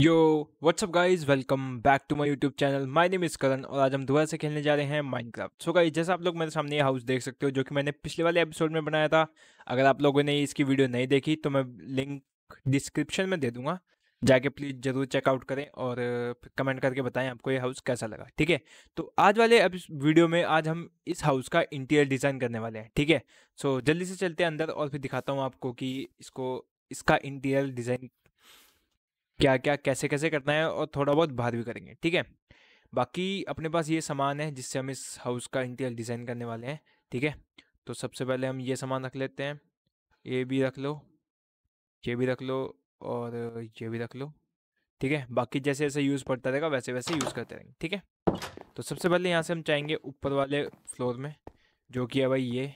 yo what's up guys welcome back to my YouTube channel my name is Karan और आज हम दोबारा से खेलने जा रहे हैं माइनक्राफ्ट सो गाइज जैसा आप लोग मेरे सामने ये हाउस देख सकते हो जो कि मैंने पिछले वाले एपिसोड में बनाया था अगर आप लोगों ने इसकी वीडियो नहीं देखी तो मैं लिंक डिस्क्रिप्शन में दे दूंगा जाके प्लीज़ ज़रूर चेकआउट करें और कमेंट करके बताएं आपको ये हाउस कैसा लगा ठीक है तो आज वाले वीडियो में आज हम इस हाउस का इंटीरियर डिज़ाइन करने वाले हैं ठीक है सो जल्दी से चलते हैं अंदर और फिर दिखाता हूँ आपको कि इसको इसका इंटीरियर डिज़ाइन क्या क्या कैसे कैसे करना है और थोड़ा बहुत बाहर भी करेंगे ठीक है बाकी अपने पास ये सामान है जिससे हम इस हाउस का इंटीरियर डिज़ाइन करने वाले हैं ठीक है तो सबसे पहले हम ये सामान रख लेते हैं ये भी रख लो ये भी रख लो और ये भी रख लो ठीक है बाकी जैसे जैसे यूज़ पड़ता रहेगा वैसे वैसे यूज़ करते रहेंगे ठीक है तो सबसे पहले यहाँ से हम चाहेंगे ऊपर वाले फ्लोर में जो कि है भाई ये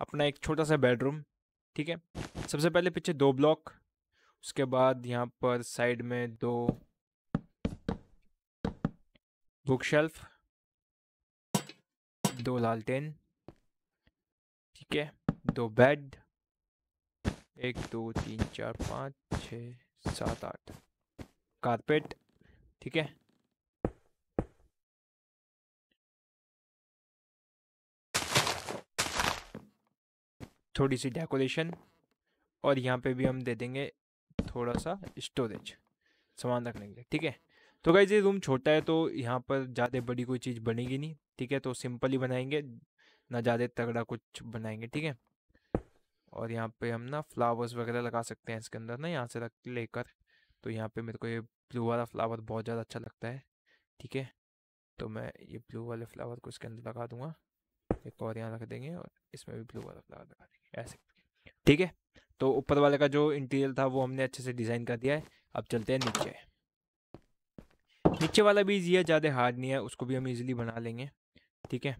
अपना एक छोटा सा बेडरूम ठीक है सबसे पहले पीछे दो ब्लॉक उसके बाद यहाँ पर साइड में दो बुक शेल्फ दो लालटेन ठीक है दो बेड एक दो तीन चार पाँच छ सात आठ कारपेट ठीक है थोड़ी सी डेकोरेशन और यहाँ पे भी हम दे देंगे थोड़ा सा स्टोरेज सामान रखने के लिए ठीक है तो गाइज ये रूम छोटा है तो यहाँ पर ज़्यादा बड़ी कोई चीज़ बनेगी नहीं ठीक है तो सिंपल ही बनाएंगे ना ज़्यादा तगड़ा कुछ बनाएंगे ठीक है और यहाँ पे हम ना फ्लावर्स वगैरह लगा सकते हैं इसके अंदर ना यहाँ से रख लेकर तो यहाँ पे मेरे को ये ब्लू वाला फ्लावर बहुत ज़्यादा अच्छा लगता है ठीक है तो मैं ये ब्लू वाले फ्लावर को इसके अंदर लगा दूंगा एक और यहाँ रख देंगे और इसमें भी ब्लू वाला फ्लावर लगा देंगे ऐसे ठीक है तो ऊपर वाले का जो इंटीरियर था वो हमने अच्छे से डिज़ाइन कर दिया है अब चलते हैं नीचे नीचे वाला भी ये ज़्यादा हार्ड नहीं है उसको भी हम इजीली बना लेंगे ठीक है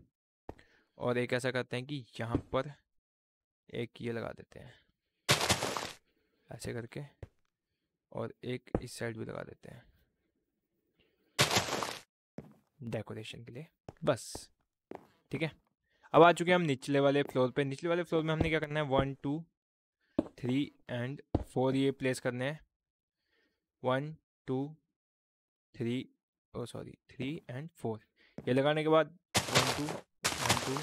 और एक ऐसा करते हैं कि यहाँ पर एक ये लगा देते हैं ऐसे करके और एक इस साइड भी लगा देते हैं डेकोरेशन के लिए बस ठीक है अब आ चुके हैं हम निचले वाले फ्लोर पे निचले वाले फ्लोर में हमने क्या करना है one two three and four ये प्लेस करने हैं one two three oh sorry three and four ये लगाने के बाद one two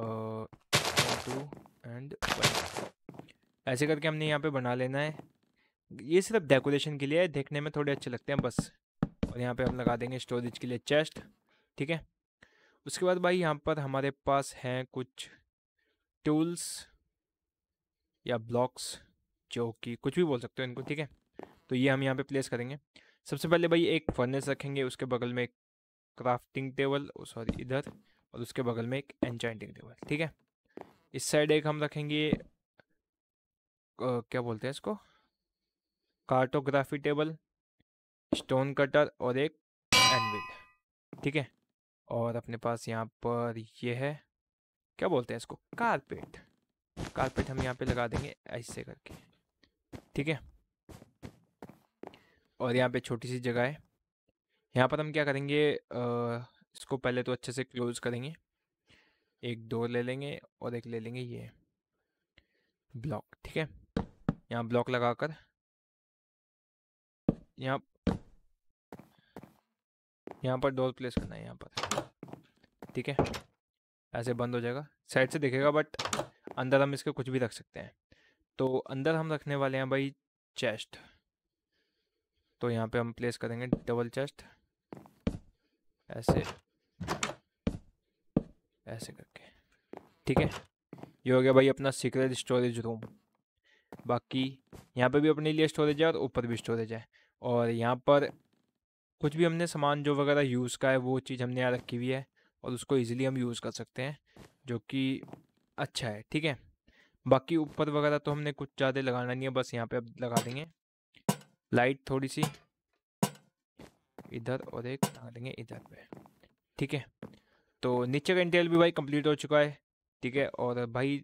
one two one two and one ऐसे करके हमने यहाँ पे बना लेना है ये सिर्फ डेकोरेशन के लिए है देखने में थोड़े अच्छे लगते हैं बस और यहाँ पे हम लगा देंगे स्टोरेज के लिए चेस्ट ठीक है उसके बाद भाई यहाँ पर हमारे पास हैं कुछ टूल्स या ब्लॉक्स जो कि कुछ भी बोल सकते हो इनको ठीक है तो ये हम यहाँ पे प्लेस करेंगे सबसे पहले भाई एक फर्नेस रखेंगे उसके बगल में एक क्राफ्टिंग टेबल सॉरी इधर और उसके बगल में एक एनचाइंटिंग टेबल ठीक है इस साइड एक हम रखेंगे क्या बोलते हैं इसको कार्टोग्राफी टेबल स्टोन कटर और एक एनविल ठीक है और अपने पास यहाँ पर ये है क्या बोलते हैं इसको कारपेट कारपेट हम यहाँ पे लगा देंगे ऐसे करके ठीक है और यहाँ पे छोटी सी जगह है यहाँ पर हम क्या करेंगे आ, इसको पहले तो अच्छे से क्लोज करेंगे एक डोर ले लेंगे और एक ले लेंगे ये ब्लॉक ठीक है यहाँ ब्लॉक लगा कर यहाँ यहाँ पर डोर प्लेस करना है यहाँ पर ठीक है ऐसे बंद हो जाएगा साइड से दिखेगा बट अंदर हम इसके कुछ भी रख सकते हैं तो अंदर हम रखने वाले हैं भाई चेस्ट तो यहाँ पे हम प्लेस करेंगे डबल चेस्ट ऐसे ऐसे करके ठीक है ये हो गया भाई अपना सीक्रेट स्टोरेज रूम बाकी यहाँ पे भी अपने लिए स्टोरेज है और ऊपर भी स्टोरेज है और यहाँ पर कुछ भी हमने सामान जो वगैरह यूज़ का है वो चीज़ हमने यहाँ रखी हुई है और उसको इजीली हम यूज़ कर सकते हैं जो कि अच्छा है ठीक है बाकी ऊपर वगैरह तो हमने कुछ ज़्यादा लगाना नहीं है बस यहाँ पे अब लगा देंगे लाइट थोड़ी सी इधर और एक लगा देंगे इधर पे ठीक है तो नीचे का इंटेल भी भाई कंप्लीट हो चुका है ठीक है और भाई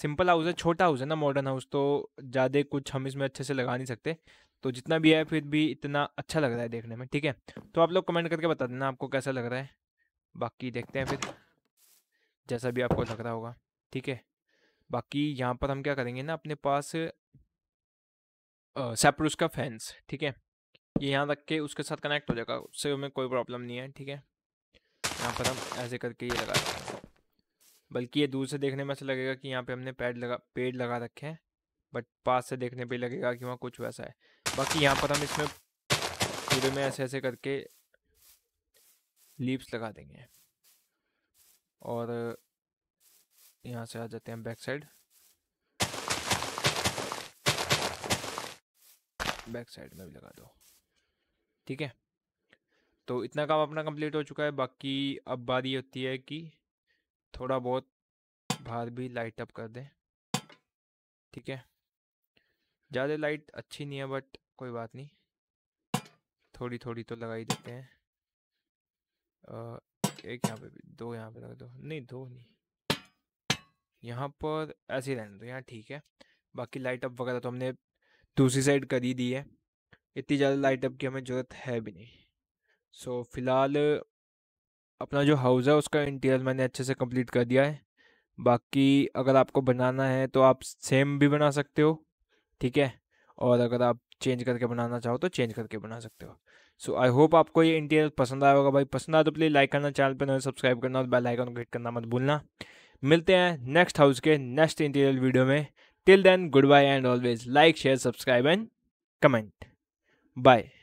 सिंपल हाउस है छोटा हाउस है ना मॉडर्न हाउस तो ज़्यादा कुछ हम इसमें अच्छे से लगा नहीं सकते तो जितना भी है फिर भी इतना अच्छा लग रहा है देखने में ठीक है तो आप लोग कमेंट करके बता देना आपको कैसा लग रहा है बाकी देखते हैं फिर जैसा भी आपको लग रहा होगा ठीक है बाकी यहाँ पर हम क्या करेंगे ना अपने पास सेपरूस का फैंस ठीक है ये यहाँ रख के उसके साथ कनेक्ट हो जाएगा उससे हमें कोई प्रॉब्लम नहीं है ठीक है यहाँ पर हम ऐसे करके ये लगा रहे बल्कि ये दूर से देखने में ऐसा लगेगा कि यहाँ पे हमने पेड़ लगा पेड़ लगा रखे हैं बट पास से देखने पे लगेगा कि वहाँ कुछ वैसा है बाकी यहाँ पर हम इसमें पूरे में ऐसे ऐसे करके लीव्स लगा देंगे और यहाँ से आ जाते हैं बैक साइड बैक साइड में भी लगा दो ठीक है तो इतना काम अपना कंप्लीट हो चुका है बाकी अब बात ये होती है कि थोड़ा बहुत बाहर भी लाइट अप कर दें ठीक है ज़्यादा लाइट अच्छी नहीं है बट कोई बात नहीं थोड़ी थोड़ी तो लगा ही देते हैं आ, एक यहाँ पे भी दो यहाँ पे लगा दो नहीं दो नहीं यहाँ पर ऐसे ही रहने दो यहाँ ठीक है बाकी लाइट अप वगैरह तो हमने दूसरी साइड कर ही दी है इतनी ज़्यादा लाइट अप की हमें ज़रूरत है भी नहीं सो so, फिलहाल अपना जो हाउस है उसका इंटीरियर मैंने अच्छे से कंप्लीट कर दिया है बाकी अगर आपको बनाना है तो आप सेम भी बना सकते हो ठीक है और अगर आप चेंज करके बनाना चाहो तो चेंज करके बना सकते हो सो आई होप आपको ये इंटीरियर पसंद आया होगा भाई पसंद आया तो प्लीज़ लाइक करना चैनल पर सब्सक्राइब करना और बेल आइकन को हिट करना मत भूलना मिलते हैं नेक्स्ट हाउस के नेक्स्ट इंटीरियर वीडियो में till then good bye and always like share subscribe and comment bye